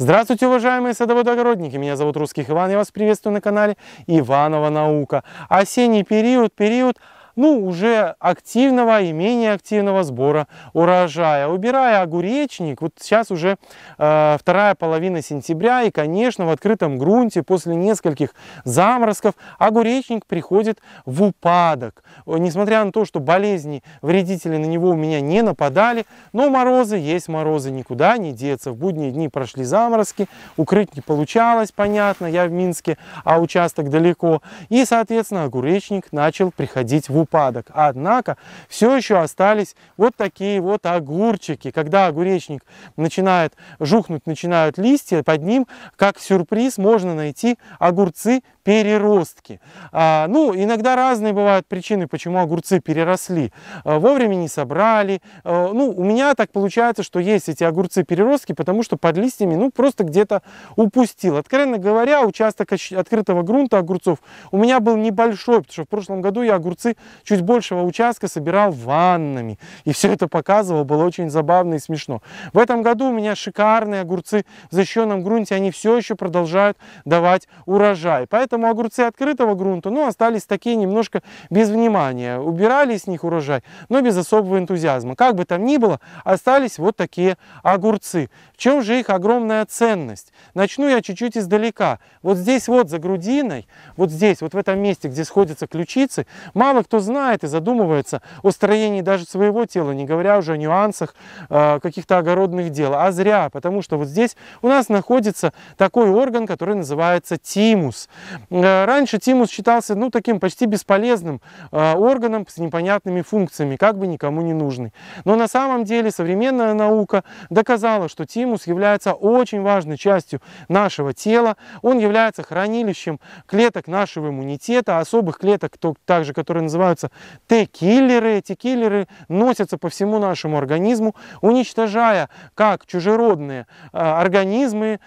Здравствуйте, уважаемые садоводогородники! Меня зовут Русских Иван, я вас приветствую на канале Иванова Наука. Осенний период, период ну, уже активного и менее активного сбора урожая. Убирая огуречник, вот сейчас уже э, вторая половина сентября, и, конечно, в открытом грунте после нескольких заморозков огуречник приходит в упадок. Несмотря на то, что болезни, вредители на него у меня не нападали, но морозы есть морозы, никуда не деться. В будние дни прошли заморозки, укрыть не получалось, понятно, я в Минске, а участок далеко. И, соответственно, огуречник начал приходить в упадок упадок. Однако все еще остались вот такие вот огурчики. Когда огуречник начинает жухнуть, начинают листья, под ним, как сюрприз, можно найти огурцы переростки. А, ну, иногда разные бывают причины, почему огурцы переросли. А, вовремя не собрали. А, ну, у меня так получается, что есть эти огурцы-переростки, потому что под листьями, ну, просто где-то упустил. Откровенно говоря, участок открытого грунта огурцов у меня был небольшой, потому что в прошлом году я огурцы чуть большего участка собирал ваннами. И все это показывал, было очень забавно и смешно. В этом году у меня шикарные огурцы в защищенном грунте, они все еще продолжают давать урожай. Поэтому поэтому огурцы открытого грунта ну, остались такие немножко без внимания. Убирали с них урожай, но без особого энтузиазма. Как бы там ни было, остались вот такие огурцы. В чем же их огромная ценность? Начну я чуть-чуть издалека. Вот здесь вот за грудиной, вот здесь, вот в этом месте, где сходятся ключицы, мало кто знает и задумывается о строении даже своего тела, не говоря уже о нюансах э, каких-то огородных дел. А зря, потому что вот здесь у нас находится такой орган, который называется тимус. Э, раньше тимус считался ну, таким почти бесполезным э, органом с непонятными функциями, как бы никому не нужный. Но на самом деле современная наука доказала, что тимус является очень важной частью нашего тела. Он является хранилищем клеток нашего иммунитета, особых клеток, также, которые называются Т-киллеры. Эти киллеры носятся по всему нашему организму, уничтожая как чужеродные э, организмы,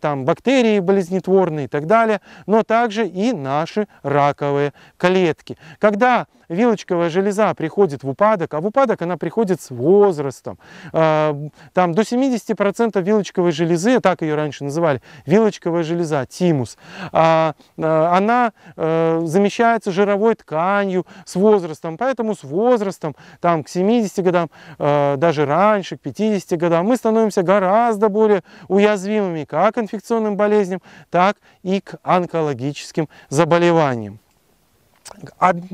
там, бактерии болезнетворные и так далее, но также также и наши раковые клетки. Когда вилочковая железа приходит в упадок, а в упадок она приходит с возрастом. А, там до 70% вилочковой железы, так ее раньше называли, вилочковая железа, тимус, а, а, она э, замещается жировой тканью с возрастом, поэтому с возрастом, там к 70 годам, э, даже раньше, к 50 годам, мы становимся гораздо более уязвимыми как к инфекционным болезням, так и к онкологическим заболеваниям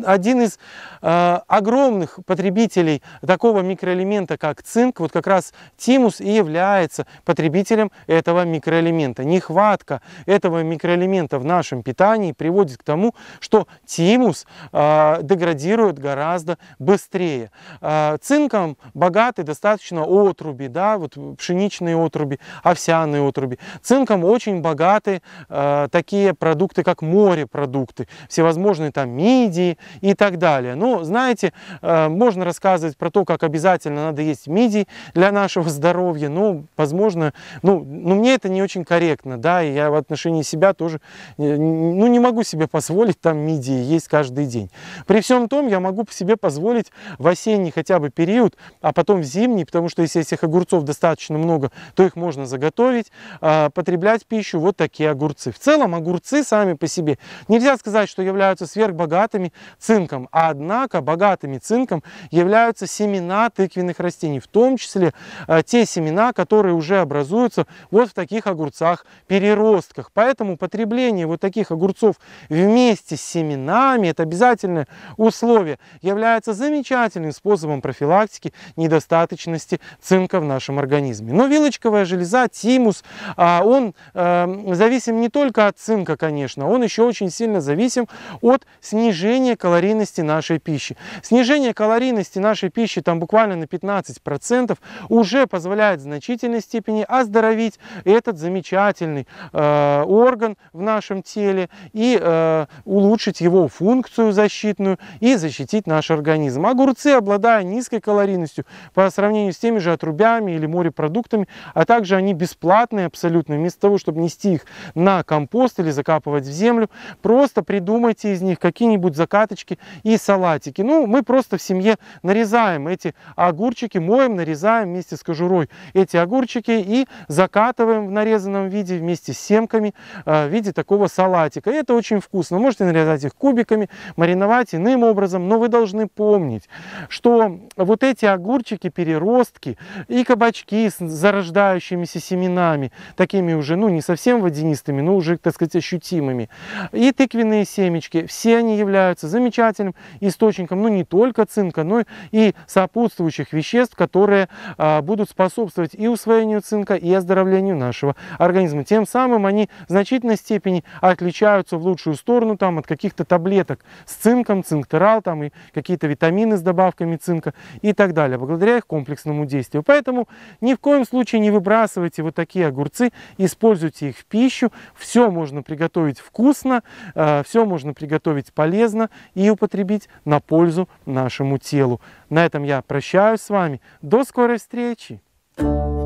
один из э, огромных потребителей такого микроэлемента, как цинк, вот как раз тимус и является потребителем этого микроэлемента. Нехватка этого микроэлемента в нашем питании приводит к тому, что тимус э, деградирует гораздо быстрее. Э, цинком богаты достаточно отруби, да, вот пшеничные отруби, овсяные отруби. Цинком очень богаты э, такие продукты, как морепродукты, всевозможные там мир, мидии и так далее. Ну, знаете, э, можно рассказывать про то, как обязательно надо есть мидии для нашего здоровья, но, ну, возможно, ну, ну мне это не очень корректно, да, и я в отношении себя тоже, э, ну, не могу себе позволить там мидии есть каждый день. При всем том, я могу себе позволить в осенний хотя бы период, а потом в зимний, потому что если этих огурцов достаточно много, то их можно заготовить, э, потреблять пищу, вот такие огурцы. В целом огурцы сами по себе, нельзя сказать, что являются сверхбогатыми богатыми цинком. Однако богатыми цинком являются семена тыквенных растений, в том числе э, те семена, которые уже образуются вот в таких огурцах-переростках. Поэтому потребление вот таких огурцов вместе с семенами, это обязательное условие, является замечательным способом профилактики недостаточности цинка в нашем организме. Но вилочковая железа, тимус, э, он э, зависим не только от цинка, конечно, он еще очень сильно зависим от снижения снижение калорийности нашей пищи. Снижение калорийности нашей пищи там буквально на 15% уже позволяет в значительной степени оздоровить этот замечательный э, орган в нашем теле и э, улучшить его функцию защитную и защитить наш организм. Огурцы, обладая низкой калорийностью по сравнению с теми же отрубями или морепродуктами, а также они бесплатные абсолютно, вместо того, чтобы нести их на компост или закапывать в землю, просто придумайте из них какие какие-нибудь закаточки и салатики. Ну, мы просто в семье нарезаем эти огурчики, моем, нарезаем вместе с кожурой эти огурчики и закатываем в нарезанном виде вместе с семками э, в виде такого салатика. И это очень вкусно. можете нарезать их кубиками, мариновать иным образом, но вы должны помнить, что вот эти огурчики, переростки и кабачки с зарождающимися семенами, такими уже, ну, не совсем водянистыми, но уже, так сказать, ощутимыми, и тыквенные семечки, все они являются замечательным источником, ну не только цинка, но и сопутствующих веществ, которые а, будут способствовать и усвоению цинка, и оздоровлению нашего организма. Тем самым они в значительной степени отличаются в лучшую сторону там, от каких-то таблеток с цинком, цинктерал там, и какие-то витамины с добавками цинка и так далее, благодаря их комплексному действию. Поэтому ни в коем случае не выбрасывайте вот такие огурцы, используйте их в пищу, все можно приготовить вкусно, э, а, все можно приготовить полезно, полезно и употребить на пользу нашему телу. На этом я прощаюсь с вами. До скорой встречи! thank you